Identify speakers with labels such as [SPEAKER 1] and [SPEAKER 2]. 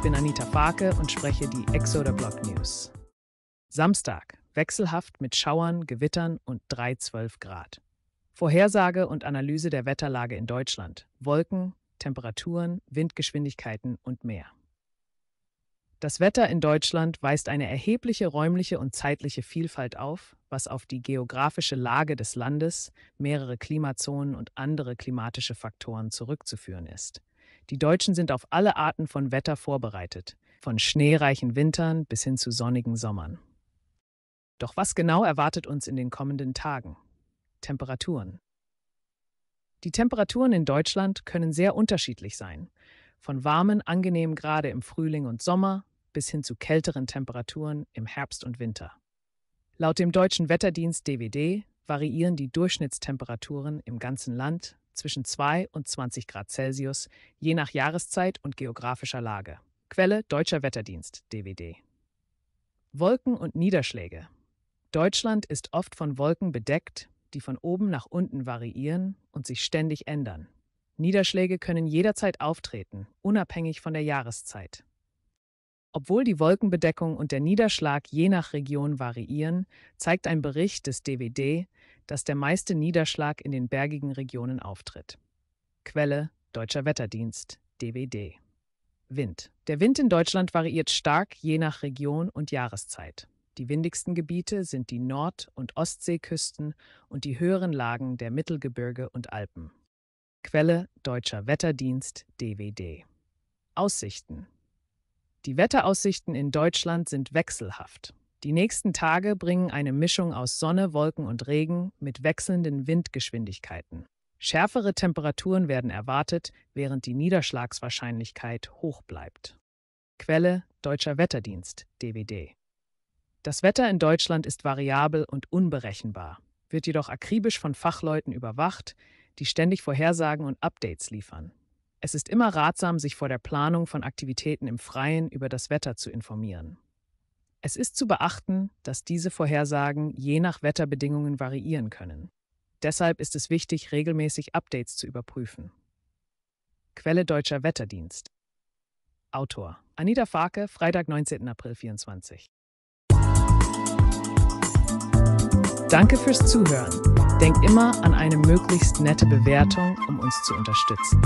[SPEAKER 1] Ich bin Anita Farke und spreche die Exoder Block News. Samstag, wechselhaft mit Schauern, Gewittern und 3,12 Grad. Vorhersage und Analyse der Wetterlage in Deutschland, Wolken, Temperaturen, Windgeschwindigkeiten und mehr. Das Wetter in Deutschland weist eine erhebliche räumliche und zeitliche Vielfalt auf, was auf die geografische Lage des Landes, mehrere Klimazonen und andere klimatische Faktoren zurückzuführen ist. Die Deutschen sind auf alle Arten von Wetter vorbereitet, von schneereichen Wintern bis hin zu sonnigen Sommern. Doch was genau erwartet uns in den kommenden Tagen? Temperaturen. Die Temperaturen in Deutschland können sehr unterschiedlich sein, von warmen, angenehmen Grade im Frühling und Sommer bis hin zu kälteren Temperaturen im Herbst und Winter. Laut dem deutschen Wetterdienst DWD variieren die Durchschnittstemperaturen im ganzen Land zwischen 2 und 20 Grad Celsius, je nach Jahreszeit und geografischer Lage. Quelle Deutscher Wetterdienst, DWD. Wolken und Niederschläge. Deutschland ist oft von Wolken bedeckt, die von oben nach unten variieren und sich ständig ändern. Niederschläge können jederzeit auftreten, unabhängig von der Jahreszeit. Obwohl die Wolkenbedeckung und der Niederschlag je nach Region variieren, zeigt ein Bericht des DWD, dass der meiste Niederschlag in den bergigen Regionen auftritt. Quelle Deutscher Wetterdienst, DWD. Wind. Der Wind in Deutschland variiert stark je nach Region und Jahreszeit. Die windigsten Gebiete sind die Nord- und Ostseeküsten und die höheren Lagen der Mittelgebirge und Alpen. Quelle Deutscher Wetterdienst DWD. Aussichten. Die Wetteraussichten in Deutschland sind wechselhaft. Die nächsten Tage bringen eine Mischung aus Sonne, Wolken und Regen mit wechselnden Windgeschwindigkeiten. Schärfere Temperaturen werden erwartet, während die Niederschlagswahrscheinlichkeit hoch bleibt. Quelle Deutscher Wetterdienst DWD. Das Wetter in Deutschland ist variabel und unberechenbar, wird jedoch akribisch von Fachleuten überwacht, die ständig Vorhersagen und Updates liefern. Es ist immer ratsam, sich vor der Planung von Aktivitäten im Freien über das Wetter zu informieren. Es ist zu beachten, dass diese Vorhersagen je nach Wetterbedingungen variieren können. Deshalb ist es wichtig, regelmäßig Updates zu überprüfen. Quelle Deutscher Wetterdienst. Autor Anita Farke, Freitag, 19. April 24. Danke fürs Zuhören. Denk immer an eine möglichst nette Bewertung, um uns zu unterstützen.